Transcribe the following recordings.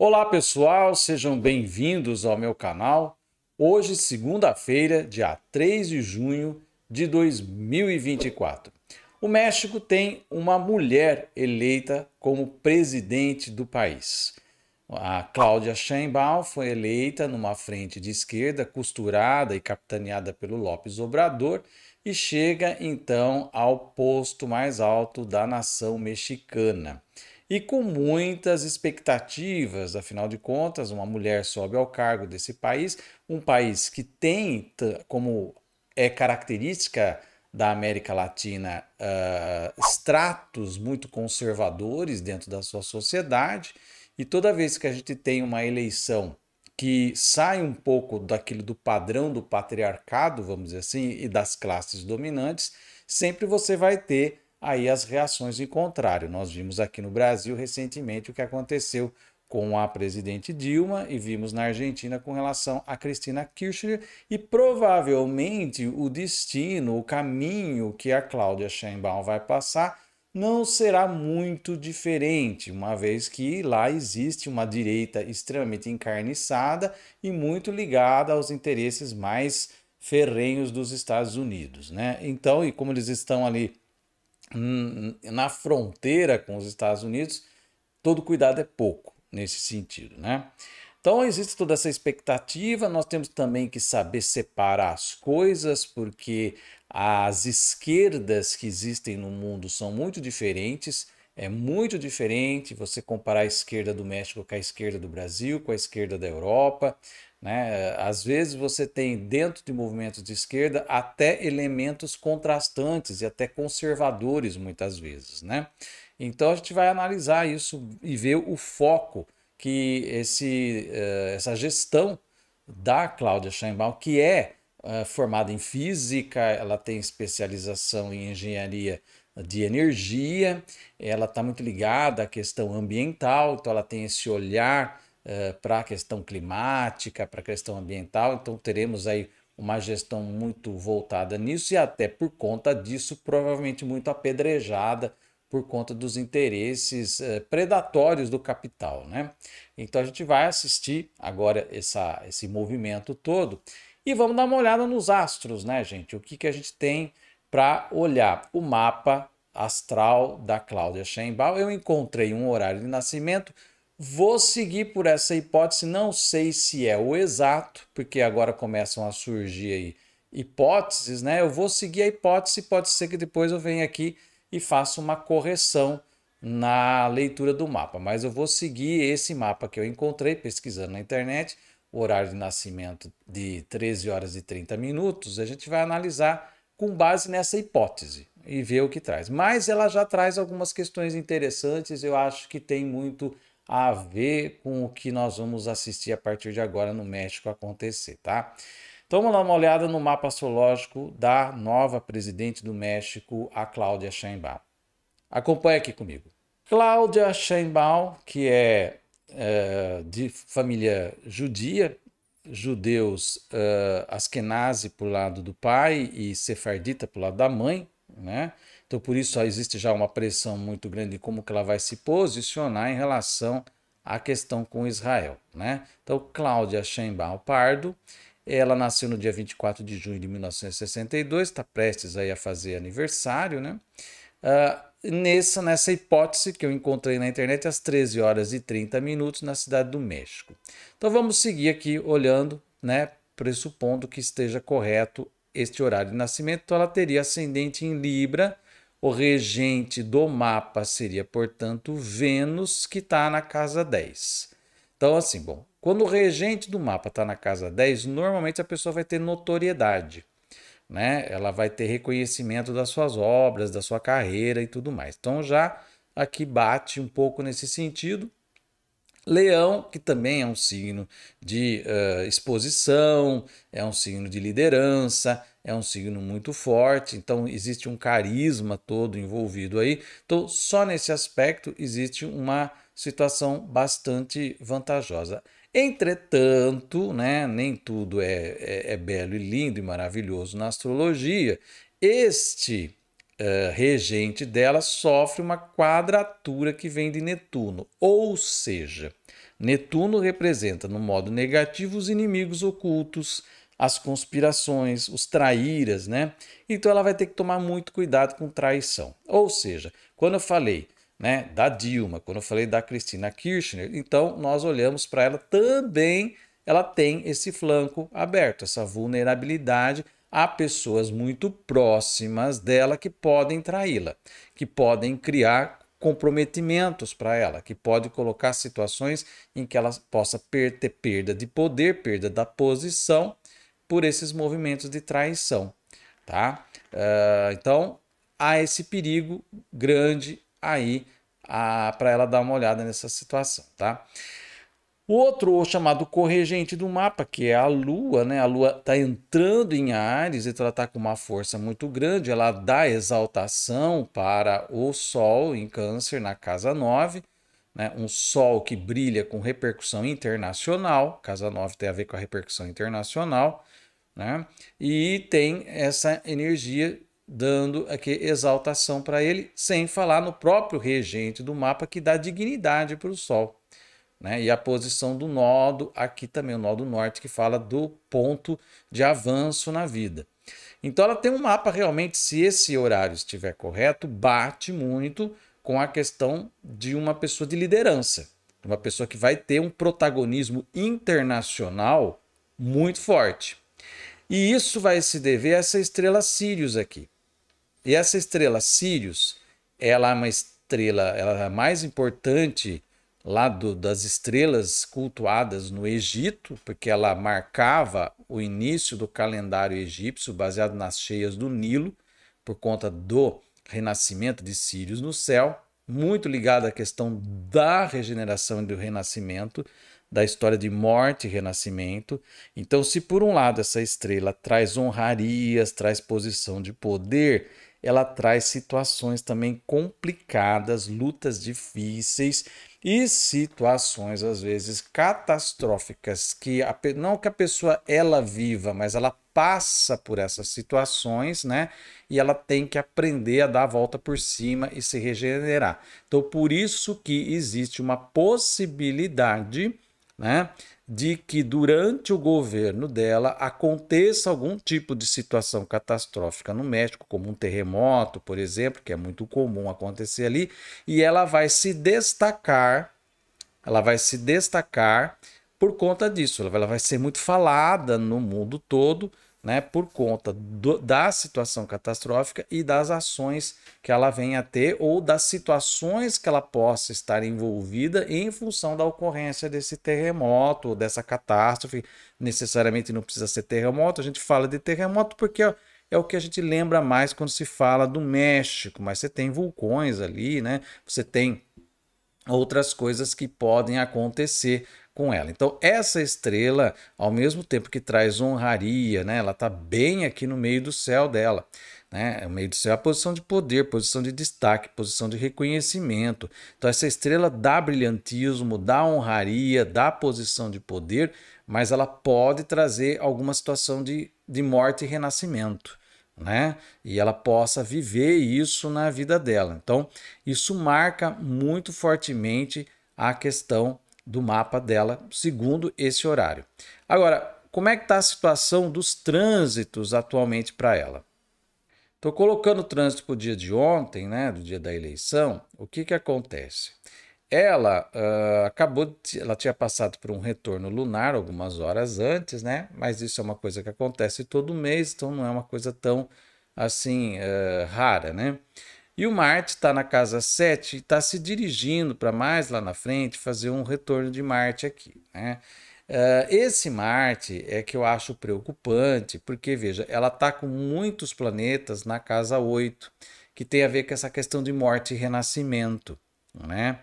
Olá pessoal, sejam bem-vindos ao meu canal. Hoje, segunda-feira, dia 3 de junho de 2024. O México tem uma mulher eleita como presidente do país. A Cláudia Sheinbaum foi eleita numa frente de esquerda costurada e capitaneada pelo Lopes Obrador e chega então ao posto mais alto da nação mexicana e com muitas expectativas. Afinal de contas, uma mulher sobe ao cargo desse país, um país que tem, como é característica da América Latina, uh, estratos muito conservadores dentro da sua sociedade, e toda vez que a gente tem uma eleição que sai um pouco daquilo do padrão do patriarcado, vamos dizer assim, e das classes dominantes, sempre você vai ter aí as reações em contrário. Nós vimos aqui no Brasil recentemente o que aconteceu com a presidente Dilma e vimos na Argentina com relação a Cristina Kirchner e provavelmente o destino, o caminho que a Cláudia Sheinbaum vai passar não será muito diferente, uma vez que lá existe uma direita extremamente encarniçada e muito ligada aos interesses mais ferrenhos dos Estados Unidos, né? Então, e como eles estão ali na fronteira com os Estados Unidos, todo cuidado é pouco nesse sentido, né? Então existe toda essa expectativa, nós temos também que saber separar as coisas, porque as esquerdas que existem no mundo são muito diferentes, é muito diferente você comparar a esquerda do México com a esquerda do Brasil, com a esquerda da Europa, né? Às vezes você tem dentro de movimentos de esquerda até elementos contrastantes e até conservadores muitas vezes. Né? Então a gente vai analisar isso e ver o foco que esse, eh, essa gestão da Cláudia Scheinbaum, que é eh, formada em física, ela tem especialização em engenharia de energia, ela está muito ligada à questão ambiental, então ela tem esse olhar eh, para a questão climática, para a questão ambiental. Então, teremos aí uma gestão muito voltada nisso e, até por conta disso, provavelmente muito apedrejada por conta dos interesses eh, predatórios do capital. Né? Então, a gente vai assistir agora essa, esse movimento todo e vamos dar uma olhada nos astros, né, gente? O que, que a gente tem para olhar o mapa astral da Cláudia Schenbal. Eu encontrei um horário de nascimento Vou seguir por essa hipótese, não sei se é o exato, porque agora começam a surgir aí hipóteses, né? Eu vou seguir a hipótese, pode ser que depois eu venha aqui e faça uma correção na leitura do mapa, mas eu vou seguir esse mapa que eu encontrei pesquisando na internet, o horário de nascimento de 13 horas e 30 minutos, a gente vai analisar com base nessa hipótese e ver o que traz. Mas ela já traz algumas questões interessantes, eu acho que tem muito a ver com o que nós vamos assistir a partir de agora no México acontecer, tá? Então vamos dar uma olhada no mapa astrológico da nova presidente do México, a Cláudia Sheinbaum. Acompanhe aqui comigo. Cláudia Sheinbaum, que é, é de família judia, judeus uh, askenazi por lado do pai e sefardita por lado da mãe, né? Então, por isso, existe já uma pressão muito grande de como que ela vai se posicionar em relação à questão com Israel. Né? Então, Cláudia Sheinbaum Pardo, ela nasceu no dia 24 de junho de 1962, está prestes aí a fazer aniversário. Né? Uh, nessa, nessa hipótese que eu encontrei na internet às 13 horas e 30 minutos na Cidade do México. Então, vamos seguir aqui olhando, né, pressupondo que esteja correto este horário de nascimento. Então, ela teria ascendente em Libra, o regente do mapa seria, portanto, Vênus, que está na casa 10. Então, assim, bom, quando o regente do mapa está na casa 10, normalmente a pessoa vai ter notoriedade, né? Ela vai ter reconhecimento das suas obras, da sua carreira e tudo mais. Então, já aqui bate um pouco nesse sentido. Leão, que também é um signo de uh, exposição, é um signo de liderança, é um signo muito forte, então existe um carisma todo envolvido aí. Então, só nesse aspecto existe uma situação bastante vantajosa. Entretanto, né, nem tudo é, é, é belo e lindo e maravilhoso na astrologia. Este eh, regente dela sofre uma quadratura que vem de Netuno. Ou seja, Netuno representa, no modo negativo, os inimigos ocultos, as conspirações, os traíras, né? Então ela vai ter que tomar muito cuidado com traição. Ou seja, quando eu falei né, da Dilma, quando eu falei da Cristina Kirchner, então nós olhamos para ela também, ela tem esse flanco aberto, essa vulnerabilidade há pessoas muito próximas dela que podem traí-la, que podem criar comprometimentos para ela, que pode colocar situações em que ela possa per ter perda de poder, perda da posição por esses movimentos de traição, tá? Uh, então há esse perigo grande aí ah, para ela dar uma olhada nessa situação, tá? O outro, o chamado corregente do mapa, que é a Lua, né? A Lua está entrando em Ares e ela está com uma força muito grande, ela dá exaltação para o Sol em Câncer, na casa 9, né? Um Sol que brilha com repercussão internacional, casa 9 tem a ver com a repercussão internacional, né? E tem essa energia dando aqui exaltação para ele, sem falar no próprio regente do mapa que dá dignidade para o Sol. Né? E a posição do nodo, aqui também, o nodo norte, que fala do ponto de avanço na vida. Então ela tem um mapa realmente, se esse horário estiver correto, bate muito com a questão de uma pessoa de liderança, uma pessoa que vai ter um protagonismo internacional muito forte. E isso vai se dever a essa estrela Sirius aqui. E essa estrela Sirius, ela é uma estrela, ela é a mais importante lá do, das estrelas cultuadas no Egito, porque ela marcava o início do calendário egípcio baseado nas cheias do Nilo, por conta do renascimento de Sírios no céu, muito ligada à questão da regeneração e do renascimento, da história de morte e renascimento. Então, se por um lado essa estrela traz honrarias, traz posição de poder, ela traz situações também complicadas, lutas difíceis e situações às vezes catastróficas que a, não que a pessoa ela viva, mas ela passa por essas situações, né? E ela tem que aprender a dar a volta por cima e se regenerar. Então por isso que existe uma possibilidade, né, de que durante o governo dela aconteça algum tipo de situação catastrófica no México, como um terremoto, por exemplo, que é muito comum acontecer ali, e ela vai se destacar, ela vai se destacar por conta disso, ela vai ser muito falada no mundo todo né, por conta do, da situação catastrófica e das ações que ela venha a ter ou das situações que ela possa estar envolvida em função da ocorrência desse terremoto, dessa catástrofe. Necessariamente não precisa ser terremoto, a gente fala de terremoto porque ó, é, é o que a gente lembra mais quando se fala do México, mas você tem vulcões ali, né? Você tem outras coisas que podem acontecer com ela. Então, essa estrela, ao mesmo tempo que traz honraria, né, ela está bem aqui no meio do céu dela. Né? É, o meio do céu é a posição de poder, posição de destaque, posição de reconhecimento. Então, essa estrela dá brilhantismo, dá honraria, dá posição de poder, mas ela pode trazer alguma situação de, de morte e renascimento. Né? E ela possa viver isso na vida dela. Então, isso marca muito fortemente a questão do mapa dela segundo esse horário. Agora, como é que está a situação dos trânsitos atualmente para ela? Estou colocando o trânsito para o dia de ontem, né, do dia da eleição. O que, que acontece? Ela uh, acabou, de, ela tinha passado por um retorno lunar algumas horas antes, né? Mas isso é uma coisa que acontece todo mês, então não é uma coisa tão assim uh, rara, né? E o Marte está na casa 7 e está se dirigindo para mais lá na frente fazer um retorno de Marte aqui. Né? Eh, esse Marte é que eu acho preocupante, porque veja, ela está com muitos planetas na casa 8, que tem a ver com essa questão de morte e renascimento. Né?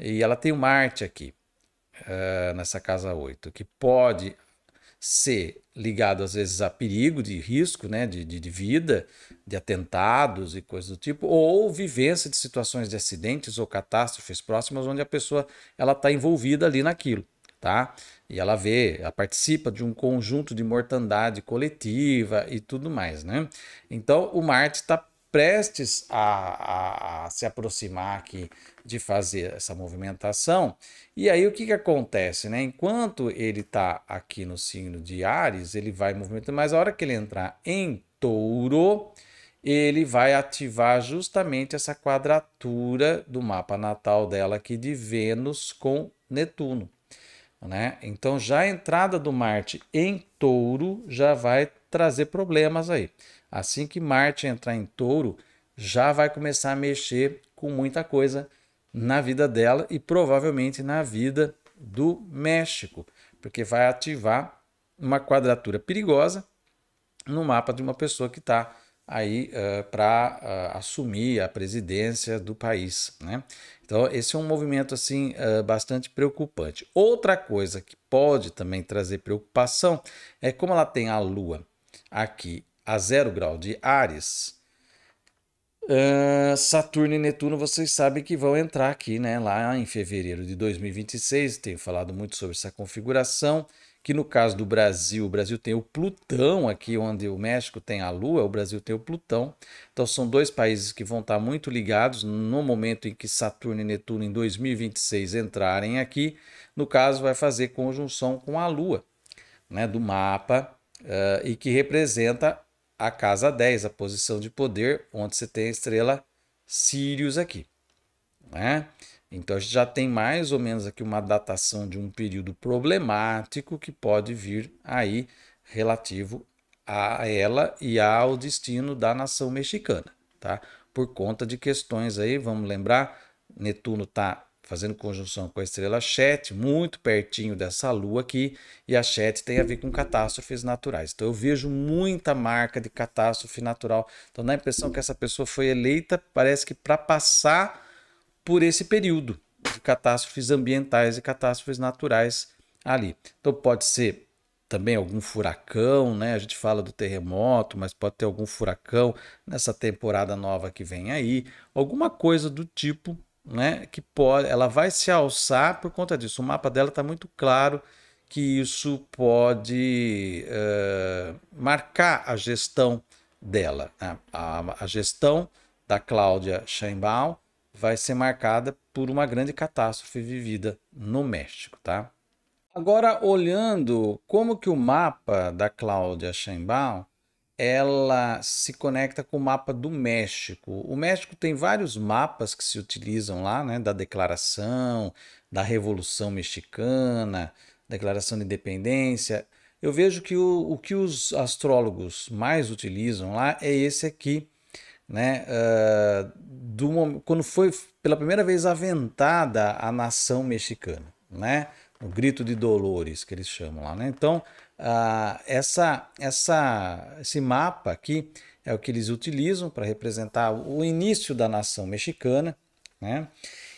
E ela tem o Marte aqui, eh, nessa casa 8, que pode ser ligado às vezes a perigo de risco, né, de, de, de, vida, de atentados e coisas do tipo, ou vivência de situações de acidentes ou catástrofes próximas onde a pessoa ela está envolvida ali naquilo, tá? E ela vê, ela participa de um conjunto de mortandade coletiva e tudo mais, né? Então o Marte está prestes a, a, a, se aproximar aqui de fazer essa movimentação. E aí o que, que acontece? Né? Enquanto ele está aqui no signo de Ares, ele vai movimentando, mas a hora que ele entrar em touro, ele vai ativar justamente essa quadratura do mapa natal dela aqui de Vênus com Netuno. Né? Então, já a entrada do Marte em touro já vai trazer problemas aí. Assim que Marte entrar em touro, já vai começar a mexer com muita coisa na vida dela e provavelmente na vida do México, porque vai ativar uma quadratura perigosa no mapa de uma pessoa que está aí uh, eh, para uh, eh, assumir a presidência do país, né? Então esse é um movimento assim uh, bastante preocupante. Outra coisa que pode também trazer preocupação é como ela tem a Lua aqui a zero grau de Ares, uh, Saturno e Netuno, vocês sabem que vão entrar aqui, né? Lá em fevereiro de 2026, tenho falado muito sobre essa configuração, que no caso do Brasil, o Brasil tem o Plutão aqui, onde o México tem a Lua, o Brasil tem o Plutão. Então são dois países que vão estar muito ligados no momento em que Saturno e Netuno em 2026 entrarem aqui. No caso, vai fazer conjunção com a Lua, né? Do mapa. Uh, e que representa a casa 10, a posição de poder, onde você tem a estrela Sirius aqui. Né? Então a gente já tem mais ou menos aqui uma datação de um período problemático que pode vir aí relativo a ela e ao destino da nação mexicana, tá? Por conta de questões aí, vamos lembrar, Netuno está fazendo conjunção com a estrela Chet, muito pertinho dessa lua aqui, e a Chet tem a ver com catástrofes naturais. Então eu vejo muita marca de catástrofe natural. Então dá a impressão que essa pessoa foi eleita, parece que para passar por esse período de catástrofes ambientais e catástrofes naturais ali. Então pode ser também algum furacão, né? A gente fala do terremoto, mas pode ter algum furacão nessa temporada nova que vem aí, alguma coisa do tipo né, que pode, ela vai se alçar por conta disso. O mapa dela está muito claro que isso pode uh, marcar a gestão dela. Né? A, a, gestão da Cláudia Sheinbaum vai ser marcada por uma grande catástrofe vivida no México, tá? Agora, olhando como que o mapa da Cláudia Sheinbaum ela se conecta com o mapa do México. O México tem vários mapas que se utilizam lá, né, da Declaração, da Revolução Mexicana, Declaração de Independência. Eu vejo que o, o que os astrólogos mais utilizam lá é esse aqui, né, uh, do, quando foi pela primeira vez aventada a nação mexicana, né? o grito de Dolores que eles chamam lá, né? Então ah, essa, essa, esse mapa aqui é o que eles utilizam para representar o início da nação mexicana, né?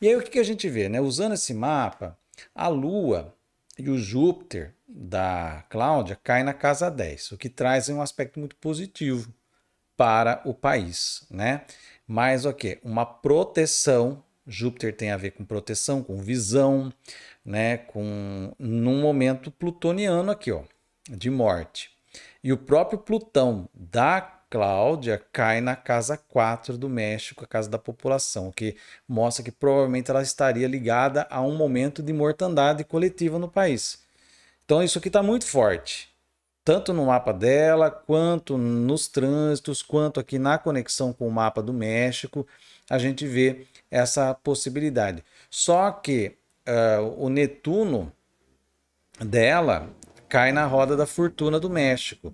E aí o que, que a gente vê, né? Usando esse mapa, a Lua e o Júpiter da Cláudia cai na casa 10, o que traz um aspecto muito positivo para o país, né? Mas o okay, que? Uma proteção Júpiter tem a ver com proteção, com visão, né? Com num momento plutoniano aqui, ó, de morte. E o próprio Plutão da Cláudia cai na casa 4 do México, a casa da população, o que mostra que provavelmente ela estaria ligada a um momento de mortandade coletiva no país. Então isso aqui está muito forte, tanto no mapa dela, quanto nos trânsitos, quanto aqui na conexão com o mapa do México a gente vê essa possibilidade. Só que uh, o Netuno dela cai na roda da fortuna do México.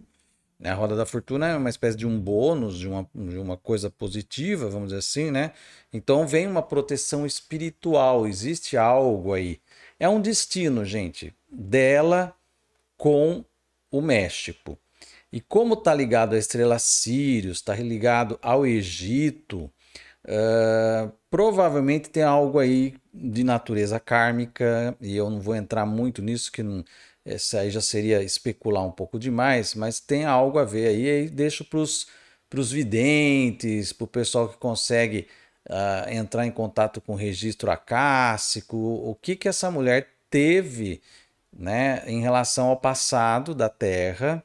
Né? A roda da fortuna é uma espécie de um bônus, de uma, de uma coisa positiva, vamos dizer assim, né? Então vem uma proteção espiritual, existe algo aí. É um destino, gente, dela com o México. E como está ligado à estrela Sirius, está ligado ao Egito, eh, provavelmente tem algo aí de natureza kármica, e eu não vou entrar muito nisso, que não, essa aí já seria especular um pouco demais, mas tem algo a ver aí, aí deixo para os videntes, para o pessoal que consegue uh, entrar em contato com o registro acássico, o que, que essa mulher teve né, em relação ao passado da Terra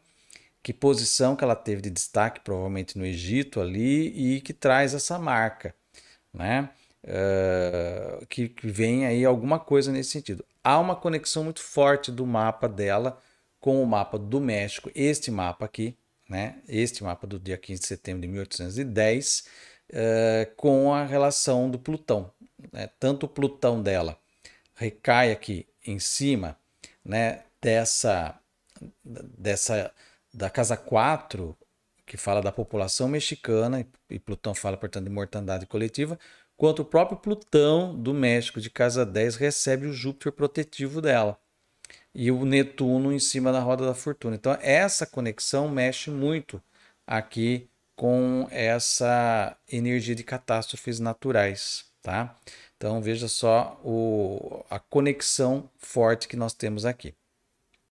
que posição que ela teve de destaque, provavelmente no Egito ali, e que traz essa marca, né? Uh, que, que vem aí alguma coisa nesse sentido. Há uma conexão muito forte do mapa dela com o mapa do México, este mapa aqui, né? Este mapa do dia 15 de setembro de 1810, uh, ah, com a relação do Plutão. Né? Tanto o Plutão dela recai aqui em cima né, dessa, dessa da Casa 4, que fala da população mexicana, e Plutão fala, portanto, de mortandade coletiva, quanto o próprio Plutão do México, de Casa 10, recebe o Júpiter protetivo dela. E o Netuno em cima da roda da fortuna. Então, essa conexão mexe muito aqui com essa energia de catástrofes naturais, tá? Então veja só o, a conexão forte que nós temos aqui.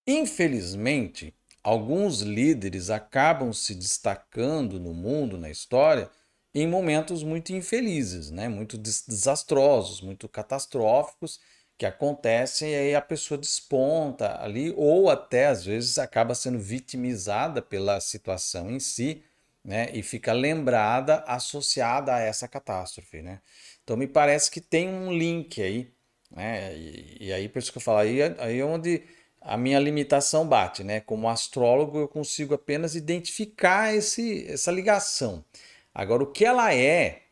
Infelizmente, alguns líderes acabam se destacando no mundo, na história, em momentos muito infelizes, né? muito desastrosos, muito catastróficos que acontecem e aí a pessoa desponta ali ou até às vezes acaba sendo vitimizada pela situação em si, né? E fica lembrada associada a essa catástrofe, né? Então me parece que tem um link aí, né? E, e aí por isso que eu falo aí, é, aí é onde a minha limitação bate, né? Como astrólogo, eu consigo apenas identificar esse, essa ligação. Agora, o que ela é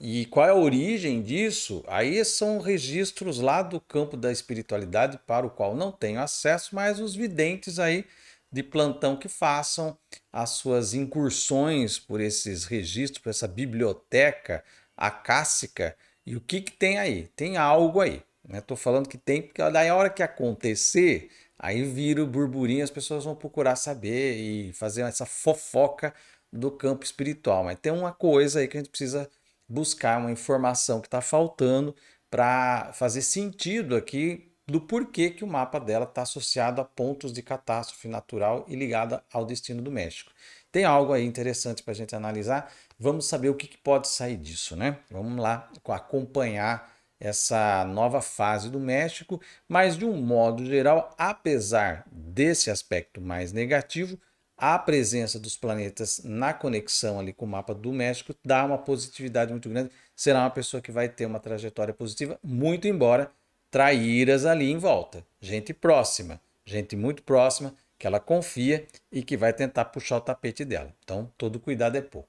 e qual é a origem disso, aí são registros lá do campo da espiritualidade para o qual não tenho acesso, mas os videntes aí de plantão que façam as suas incursões por esses registros, por essa biblioteca acássica. E o que, que tem aí? Tem algo aí. Estou né? falando que tem, porque daí a hora que acontecer, Aí vira o burburinho, as pessoas vão procurar saber e fazer essa fofoca do campo espiritual. Mas tem uma coisa aí que a gente precisa buscar, uma informação que está faltando para fazer sentido aqui do porquê que o mapa dela está associado a pontos de catástrofe natural e ligada ao destino do México. Tem algo aí interessante para a gente analisar. Vamos saber o que, que pode sair disso, né? Vamos lá acompanhar essa nova fase do México, mas de um modo geral, apesar desse aspecto mais negativo, a presença dos planetas na conexão ali com o mapa do México dá uma positividade muito grande. Será uma pessoa que vai ter uma trajetória positiva, muito embora traíras ali em volta, gente próxima, gente muito próxima que ela confia e que vai tentar puxar o tapete dela. Então, todo cuidado é pouco.